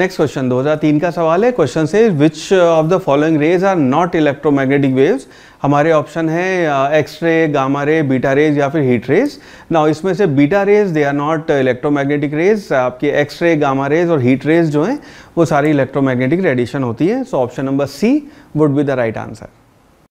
next question 2003 का सवाल है क्वेश्चन से which of the following rays are not electromagnetic waves हमारे ऑप्शन है X ray gamma ray beta rays या फिर हीट रेज ना इसमें से beta rays they are not electromagnetic rays आपके एक्स रे गामा रेज और हीट रेज जो हैं वो सारी इलेक्ट्रोमैग्नेटिक रेडिएशन होती है so option number C would be the right answer